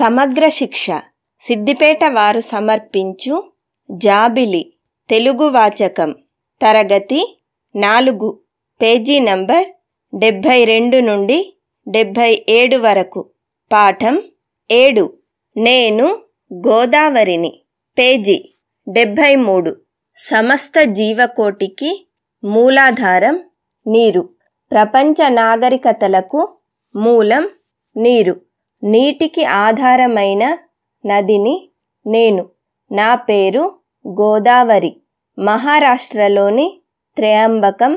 సమగ్ర శిక్ష సిద్దిపేట వారు సమర్పించు జాబిలి తెలుగు వాచకం తరగతి నాలుగు పేజీ నంబర్ డెబ్భై రెండు నుండి డెబ్భై ఏడు వరకు పాఠం ఏడు నేను గోదావరిని పేజీ డెబ్భై మూడు సమస్త జీవకోటికి మూలాధారం నీరు ప్రపంచ నాగరికతలకు మూలం నీరు నీటికి ఆధారమైన నదిని నేను నా పేరు గోదావరి మహారాష్ట్రలోని త్రయంబకం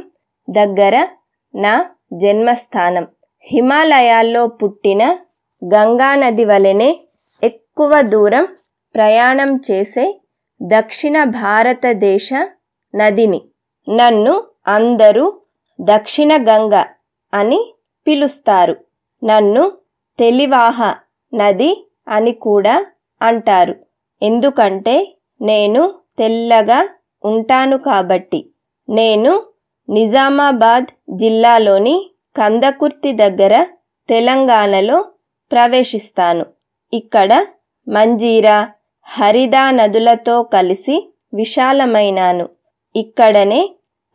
దగ్గర నా జన్మస్థానం హిమాలయాల్లో పుట్టిన గంగానది వలెనే ఎక్కువ దూరం ప్రయాణం చేసే దక్షిణ భారతదేశ నదిని నన్ను అందరూ దక్షిణ గంగ అని పిలుస్తారు నన్ను తెలివాహ నది అని కూడా అంటారు ఎందుకంటే నేను తెల్లగా ఉంటాను కాబట్టి నేను నిజామాబాద్ జిల్లాలోని కందకుర్తి దగ్గర తెలంగాణలో ప్రవేశిస్తాను ఇక్కడ మంజీరా హరిదా నదులతో కలిసి విశాలమైనాను ఇక్కడనే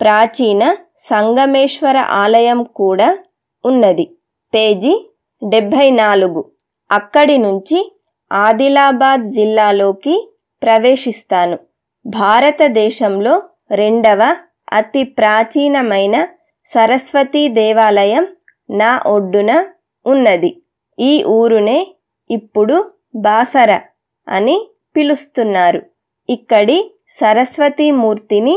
ప్రాచీన సంగమేశ్వర ఆలయం కూడా ఉన్నది పేజీ డెబ్భై నాలుగు అక్కడి నుంచి ఆదిలాబాద్ జిల్లాలోకి ప్రవేశిస్తాను భారతదేశంలో రెండవ అతి ప్రాచీనమైన సరస్వతీ దేవాలయం నా ఒడ్డున ఉన్నది ఈ ఊరునే ఇప్పుడు బాసర అని పిలుస్తున్నారు ఇక్కడి సరస్వతీమూర్తిని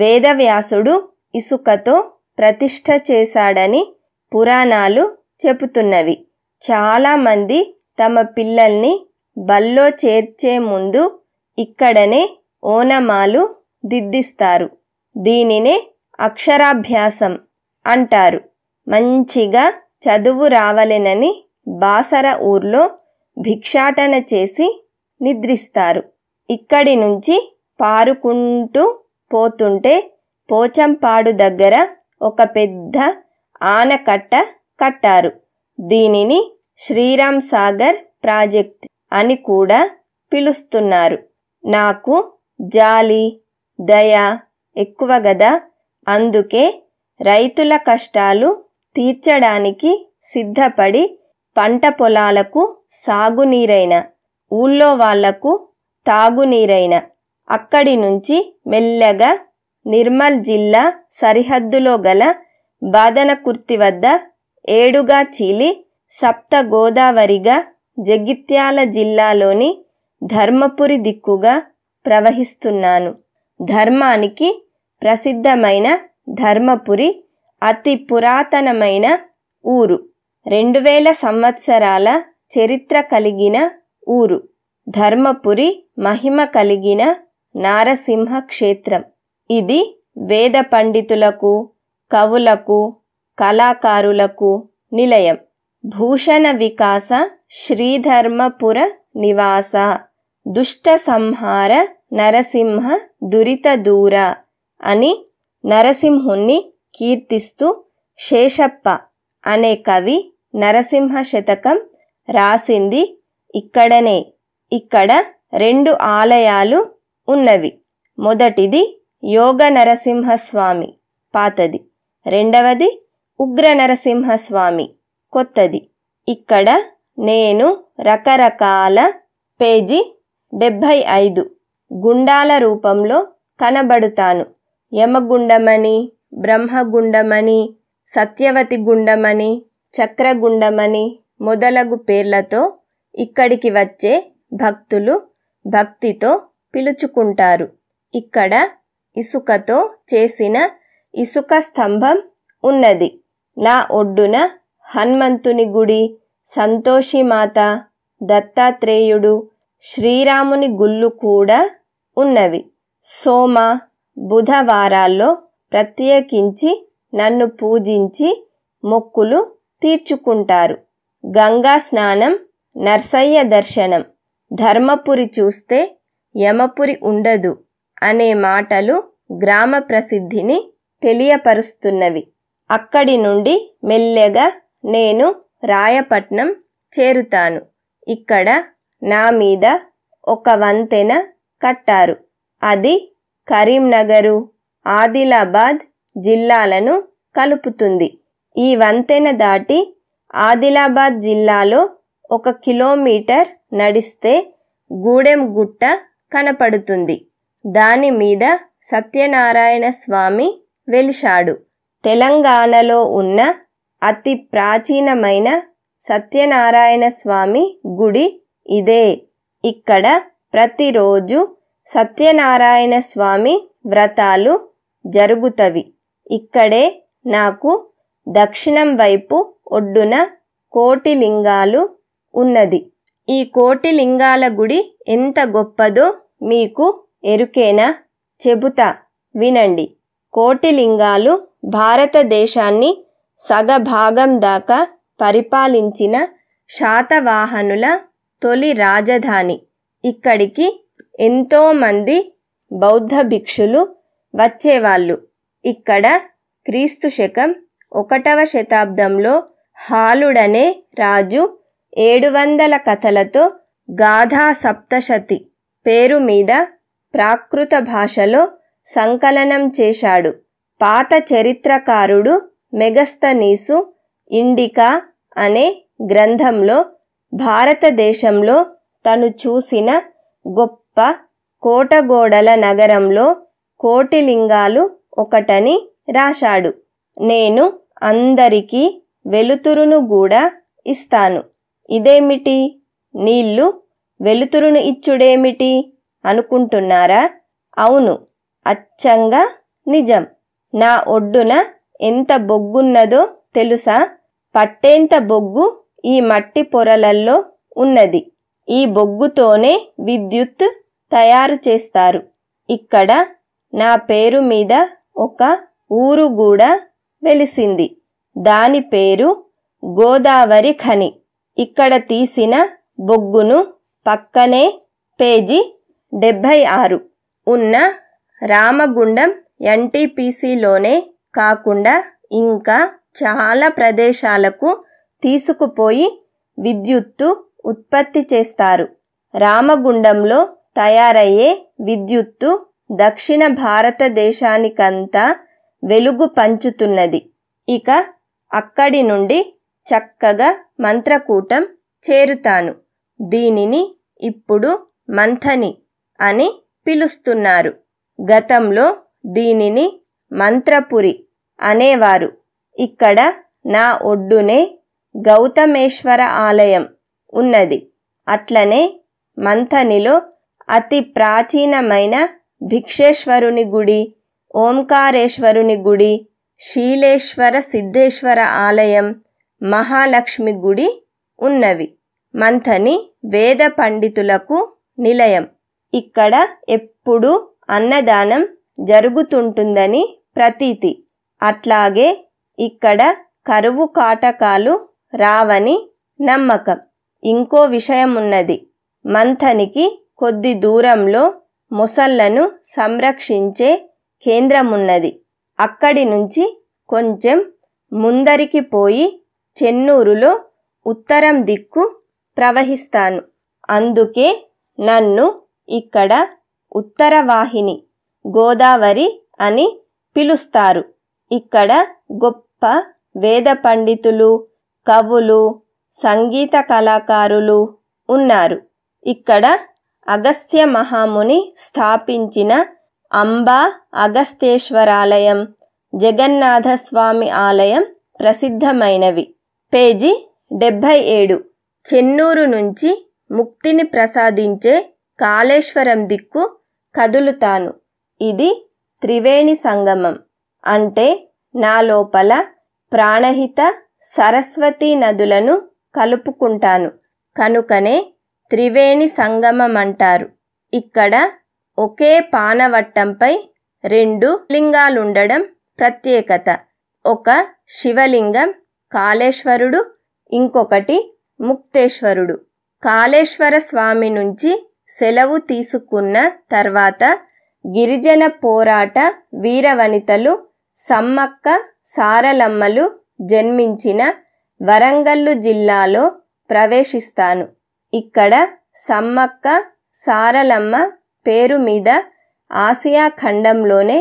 వేదవ్యాసుడు ఇసుకతో ప్రతిష్ఠ చేశాడని పురాణాలు చెబుతున్నవి చాలామంది తమ పిల్లల్ని బల్లో చేర్చే ముందు ఇక్కడనే ఓనమాలు దిద్దిస్తారు దీనినే అక్షరాభ్యాసం అంటారు మంచిగా చదువు రావలెనని బాసర ఊర్లో భిక్షాటన చేసి నిద్రిస్తారు ఇక్కడి నుంచి పారుకుంటూ పోతుంటే పోచంపాడు దగ్గర ఒక పెద్ద ఆనకట్ట కట్టారు దీనిని శ్రీరామ్ సాగర్ ప్రాజెక్ట్ అని కూడా పిలుస్తున్నారు నాకు జాలి దయ ఎక్కువ గదా అందుకే రైతుల కష్టాలు తీర్చడానికి సిద్ధపడి పంట పొలాలకు సాగునీరైన ఊళ్ళో వాళ్లకు తాగునీరైన అక్కడి నుంచి మెల్లగా నిర్మల్ జిల్లా సరిహద్దులో గల బాదనకుర్తి వద్ద ఏడుగా చీలి సప్త గోదావరిగా జగిత్యాల జిల్లాలోని ధర్మపురి దిక్కుగా ప్రవహిస్తున్నాను ధర్మానికి ప్రసిద్ధమైన ధర్మపురి అతి పురాతనమైన ఊరు రెండు వేల సంవత్సరాల చరిత్ర కలిగిన ఊరు ధర్మపురి మహిమ కలిగిన నారసింహ క్షేత్రం ఇది వేద పండితులకు కవులకు కళాకారులకు నిలయం భూషణ వికాస శ్రీధర్మపుర నివాస దుష్ట సంహార నరసింహ దురిత దూర అని నరసింహుణ్ణి కీర్తిస్తూ శేషప్ప అనే కవి నరసింహ శతకం రాసింది ఇక్కడనే ఇక్కడ రెండు ఆలయాలు ఉన్నవి మొదటిది యోగ నరసింహస్వామి పాతది రెండవది ఉగ్ర నరసింహస్వామి కొత్తది ఇక్కడ నేను రకరకాల పేజీ డెబ్భై ఐదు గుండాల రూపంలో కనబడుతాను యమగుండమని బ్రహ్మగుండమని సత్యవతి గుండమని చక్రగుండమని మొదలగు పేర్లతో ఇక్కడికి వచ్చే భక్తులు భక్తితో పిలుచుకుంటారు ఇక్కడ ఇసుకతో చేసిన ఇసుక స్తంభం ఉన్నది నా ఒడ్డున హనుమంతుని గుడి సంతోషిమాత దత్తాత్రేయుడు శ్రీరాముని గుళ్ళు కూడా ఉన్నవి సోమ బుధవారాల్లో ప్రత్యేకించి నన్ను పూజించి మొక్కులు తీర్చుకుంటారు గంగా స్నానం నర్సయ్య దర్శనం ధర్మపురి చూస్తే యమపురి ఉండదు అనే మాటలు గ్రామ ప్రసిద్ధిని తెలియపరుస్తున్నవి అక్కడి నుండి మెల్లగా నేను రాయపట్నం చేరుతాను ఇక్కడ నా మీద ఒక వంతెన కట్టారు అది కరీంనగరు ఆదిలాబాద్ జిల్లాలను కలుపుతుంది ఈ వంతెన దాటి ఆదిలాబాద్ జిల్లాలో ఒక కిలోమీటర్ నడిస్తే గూడెం గుట్ట కనపడుతుంది దాని మీద సత్యనారాయణ స్వామి వెలిశాడు తెలంగాణలో ఉన్న అతి ప్రాచీనమైన సత్యనారాయణ స్వామి గుడి ఇదే ఇక్కడ ప్రతిరోజు సత్యనారాయణ స్వామి వ్రతాలు జరుగుతవి ఇక్కడే నాకు దక్షిణం వైపు ఒడ్డున కోటిలింగాలు ఉన్నది ఈ కోటిలింగాల గుడి ఎంత గొప్పదో మీకు ఎరుకేనా చెబుతా వినండి కోటిలింగాలు భారతదేశాన్ని సగభాగం దాకా పరిపాలించిన శాతవాహనుల తొలి రాజధాని ఇక్కడికి ఎంతోమంది బౌద్ధ భిక్షులు వచ్చేవాళ్ళు ఇక్కడ క్రీస్తు శకం ఒకటవ శతాబ్దంలో హాలుడనే రాజు ఏడు వందల కథలతో గాథా సప్తశతి పేరు మీద ప్రాకృత భాషలో సంకలనం చేశాడు పాత చరిత్రకారుడు మెగస్తనీసు ఇండికా అనే గ్రంథంలో భారతదేశంలో తను చూసిన గొప్ప కోటగోడల నగరంలో కోటిలింగాలు ఒకటని రాశాడు నేను అందరికీ వెలుతురును కూడా ఇస్తాను ఇదేమిటి నీళ్లు వెలుతురును ఇచ్చుడేమిటి అనుకుంటున్నారా అవును అచ్చంగా నిజం నా ఒడ్డున ఎంత బొగ్గున్నదో తెలుసా పట్టేంత బొగ్గు ఈ మట్టి పొరలల్లో ఉన్నది ఈ బొగ్గుతోనే విద్యుత్ తయారు చేస్తారు ఇక్కడ నా పేరు మీద ఒక ఊరు కూడా వెలిసింది దాని పేరు గోదావరి ఖని ఇక్కడ తీసిన బొగ్గును పక్కనే పేజీ డెబ్భై ఆరు ఉన్న రామగుండం ఎన్టీపీసీలోనే కాకుండా ఇంకా చాలా ప్రదేశాలకు తీసుకుపోయి విద్యుత్తు ఉత్పత్తి చేస్తారు రామగుండంలో తయారయ్యే విద్యుత్తు దక్షిణ భారతదేశానికంతా వెలుగు పంచుతున్నది ఇక అక్కడి నుండి చక్కగా మంత్రకూటం చేరుతాను దీనిని ఇప్పుడు మంథని అని పిలుస్తున్నారు గతంలో దీనిని మంత్రపురి అనేవారు ఇక్కడ నా ఒడ్డునే గౌతమేశ్వర ఆలయం ఉన్నది అట్లనే మంథనిలో అతి ప్రాచీనమైన భిక్షేశ్వరుని గుడి ఓంకారేశ్వరుని గుడి శీలేశ్వర సిద్ధేశ్వర ఆలయం మహాలక్ష్మి గుడి ఉన్నవి మంథని వేద పండితులకు నిలయం ఇక్కడ ఎప్పుడూ అన్నదానం జరుగుతుంటుందని ప్రతీతి అట్లాగే ఇక్కడ కరువు కాటకాలు రావని నమ్మకం ఇంకో విషయమున్నది మంథనికి కొద్ది దూరంలో మొసళ్లను సంరక్షించే కేంద్రమున్నది అక్కడి నుంచి కొంచెం ముందరికి పోయి చెన్నూరులో ఉత్తరం దిక్కు ప్రవహిస్తాను అందుకే నన్ను ఇక్కడ ఉత్తరవాహిని గోదావరి అని పిలుస్తారు ఇక్కడ గొప్ప వేద పండితులు కవులు సంగీత కళాకారులు ఉన్నారు ఇక్కడ అగస్త్య మహాముని స్థాపించిన అంబా అగస్తేశ్వరాలయం జగన్నాథస్వామి ఆలయం ప్రసిద్ధమైనవి పేజీ డెబ్భై ఏడు చెన్నూరు నుంచి ముక్తిని ప్రసాదించే కాళేశ్వరం దిక్కు కదులుతాను ఇది త్రివేణి సంగమం అంటే నా లోపల ప్రాణహిత సరస్వతి నదులను కలుపుకుంటాను కనుకనే త్రివేణి సంగమం అంటారు ఇక్కడ ఒకే పానవట్టంపై రెండు లింగాలుండడం ప్రత్యేకత ఒక శివలింగం కాళేశ్వరుడు ఇంకొకటి ముక్తేశ్వరుడు కాళేశ్వర స్వామి నుంచి సెలవు తీసుకున్న తర్వాత గిరిజన పోరాట వీరవనితలు సమ్మక్క సారలమ్మలు జన్మించిన వరంగల్లు జిల్లాలో ప్రవేశిస్తాను ఇక్కడ సమ్మక్క సారలమ్మ పేరు మీద ఆసియా ఖండంలోనే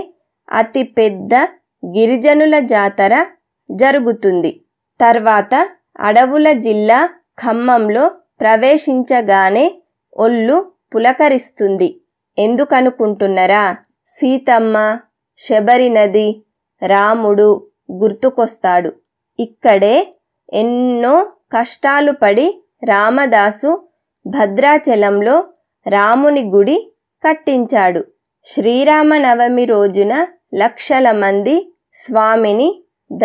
అతి పెద్ద గిరిజనుల జాతర జరుగుతుంది తర్వాత అడవుల జిల్లా ఖమ్మంలో ప్రవేశించగానే ఒళ్ళు పులకరిస్తుంది ఎందుకనుకుంటున్నరా సీతమ్మ శబరినది రాముడు గుర్తుకొస్తాడు ఇక్కడే ఎన్నో కష్టాలు పడి రామదాసు భద్రాచలంలో రాముని గుడి కట్టించాడు శ్రీరామనవమి రోజున లక్షల మంది స్వామిని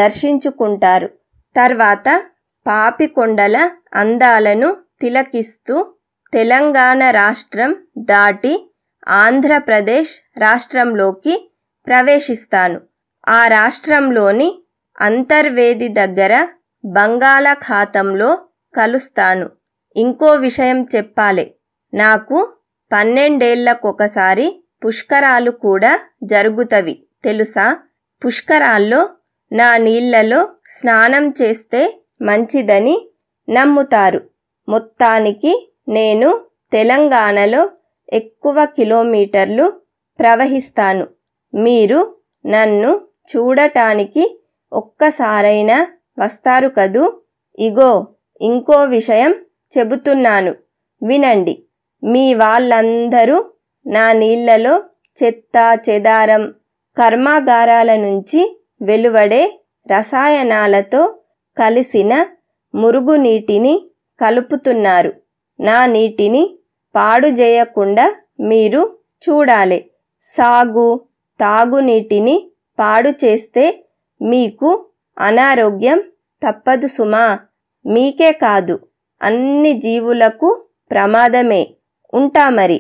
దర్శించుకుంటారు తర్వాత పాపికొండల అందాలను తిలకిస్తూ తెలంగాణ రాష్ట్రం దాటి ఆంధ్రప్రదేశ్ రాష్ట్రంలోకి ప్రవేశిస్తాను ఆ రాష్ట్రంలోని అంతర్వేది దగ్గర బంగాళాఖాతంలో కలుస్తాను ఇంకో విషయం చెప్పాలి నాకు పన్నెండేళ్లకొకసారి పుష్కరాలు కూడా జరుగుతవి తెలుసా పుష్కరాల్లో నా నీళ్లలో స్నానం చేస్తే మంచిదని నమ్ముతారు మొత్తానికి నేను తెలంగాణలో ఎక్కువ కిలోమీటర్లు ప్రవహిస్తాను మీరు నన్ను చూడటానికి ఒక్కసారైనా వస్తారు కదూ ఇగో ఇంకో విషయం చెబుతున్నాను వినండి మీ వాళ్ళందరూ నా నీళ్ళలో చెత్త చెదారం కర్మాగారాల నుంచి వెలువడే రసాయనాలతో కలిసిన మురుగునీటిని కలుపుతున్నారు నా నీటిని పాడు చేయకుండా మీరు చూడాలి సాగు తాగునీటిని పాడు చేస్తే మీకు అనారోగ్యం తప్పదు సుమా మీకే కాదు అన్ని జీవులకు ప్రమాదమే ఉంటా మరి